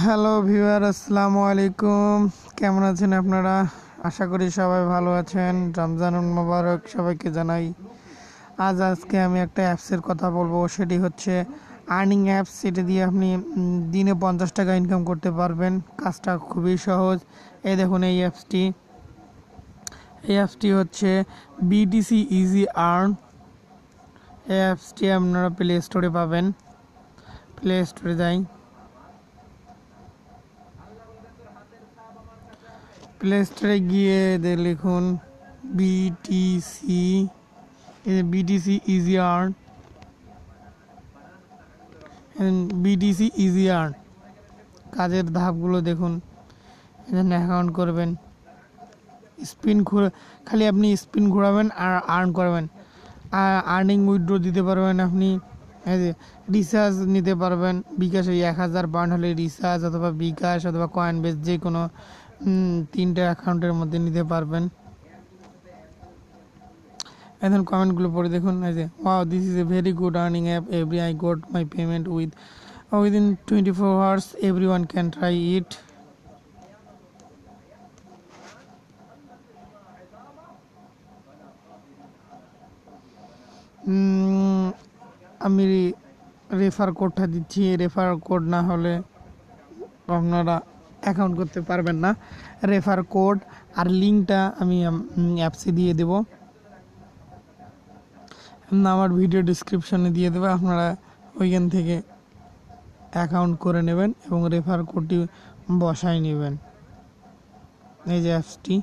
hello viewer আসসালামু আলাইকুম কেমন আছেন আপনারা আশা করি সবাই ভালো আছেন রমজানুল মোবারক সবাইকে জানাই আজ আজকে আমি একটা অ্যাপসের কথা বলবো সেটি হচ্ছে আর্নিং অ্যাপস সেটি দিয়ে আপনি দিনে পঞ্চাশ টাকা ইনকাম করতে পারবেন কাজটা খুবই সহজ এই দেখুন এই অ্যাপসটি এই অ্যাপসটি হচ্ছে বিটিসি ইজি আর্ন এই অ্যাপসটি আপনারা প্লে স্টোরে পাবেন প্লে স্টোরে যাই প্লে স্টোরে গিয়ে লিখুন BTC BTC easy art BTC easy art কাজের ধাপগুলো দেখুন এখানে অ্যাকাউন্ট করবেন স্পিন ঘুরে খালি আপনি স্পিন ঘোরাবেন আর আর্ন করবেন আর্নিং উইড্রো দিতে পারবেন আপনি রিচার্জ নিতে পারবেন বিকাশ ওই এক হাজার পাউন্ড হলে রিচার্জ অথবা বিকাশ অথবা কয়েন বেস যে কোনো তিনটা অ্যাকাউন্টের মধ্যে নিতে পারবেন এখন কমেন্টগুলো পড়ে দেখুন এই যে wow this is a very good earning app every I got my payment within twenty four hours every one can try it আমি রেফার কোডটা দিচ্ছি রেফার কোড না হলে আপনারা অ্যাকাউন্ট করতে পারবেন না রেফার কোড আর লিঙ্কটা আমি অ্যাপসে দিয়ে দেব আমার ভিডিও ডিসক্রিপশনে দিয়ে দেবে আপনারা ওইখান থেকে অ্যাকাউন্ট করে নেবেন এবং রেফার কোডটি বসায় নেবেন এই যে অ্যাপসটি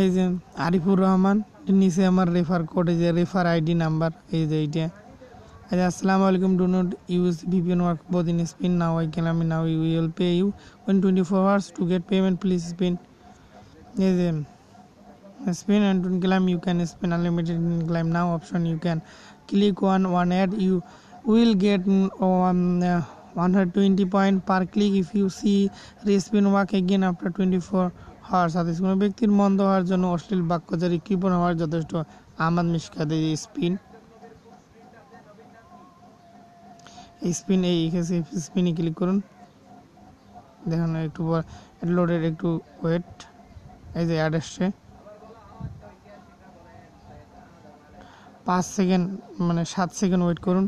এই যে আরিফুর রহমান নিচে আমার রেফার কোড এই যে রেফার আইডি নাম্বার এই যে এইটা আচ্ছা আসসালামু আলাইকুম do not use VPN work both in spin now I can আমি now you will pay you one twenty four hours to get payment please spin এই যে spin and to claim you can spin unlimited in claim now option you can click on one ad you will get on uh, 120 point per click if you see respin work again after 24 হওয়ার সাথে কোনো ব্যক্তির মন্দ হওয়ার জন্য অশ্লীল বাক্যচারী কৃপণ হওয়ার যথেষ্ট আমাদ মিসকাদের স্পিন স্পিন এই স্পিনে ক্লিক করুন দেখুন একটু লোডের একটু ওয়েট এই যে অ্যাড আসছে পাঁচ সেকেন্ড মানে সাত সেকেন্ড ওয়েট করুন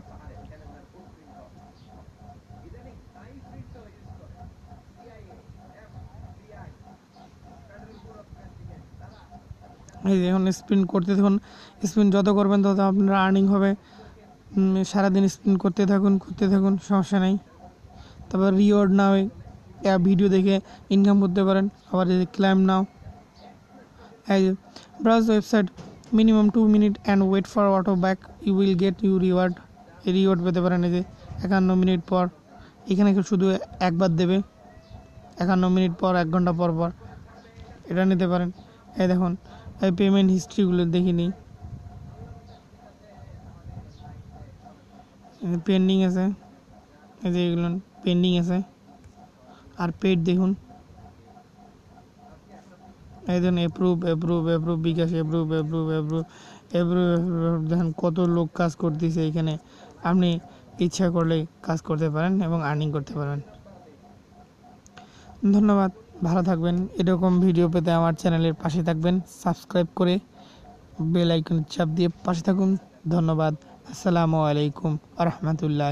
এই স্পিন করতে থাকুন স্পিন যত করবেন তত আপনার আর্নিং হবে সারাদিন স্পিন করতে থাকুন করতে থাকুন সমস্যা নেই তারপর রিওয়ার্ড নাও ভিডিও দেখে ইনকাম করতে পারেন আবার যদি ক্লাইম নাও এই browse website minimum two minute and wait for auto back you will get you reward reward পেতে পারেন এই যে একান্ন মিনিট পর এখানে কেউ শুধু একবার দেবে একান্ন মিনিট পর এক ঘন্টা পর পর এটা নিতে পারেন এই দেখুন পেমেন্ট হিস্ট্রিগুলো দেখে নিই পেন্ডিং আছে এই যে এগুলো পেন্ডিং আছে আর পেড দেখুন এই approve approve approve bKash approve approve approve approve দেখেন কত লোক কাজ করতেছে এখানে আপনি ইচ্ছা করলে কাজ করতে পারেন এবং আর্নিং করতে পারেন ধন্যবাদ ভালো থাকবেন এরকম ভিডিও পেতে আমার চ্যানেলের পাশে থাকবেন সাবস্ক্রাইব করে বেল আইকন চাপ দিয়ে পাশে থাকুন ধন্যবাদ আসসালামু আলাইকুম আ রহমতুল্লাহ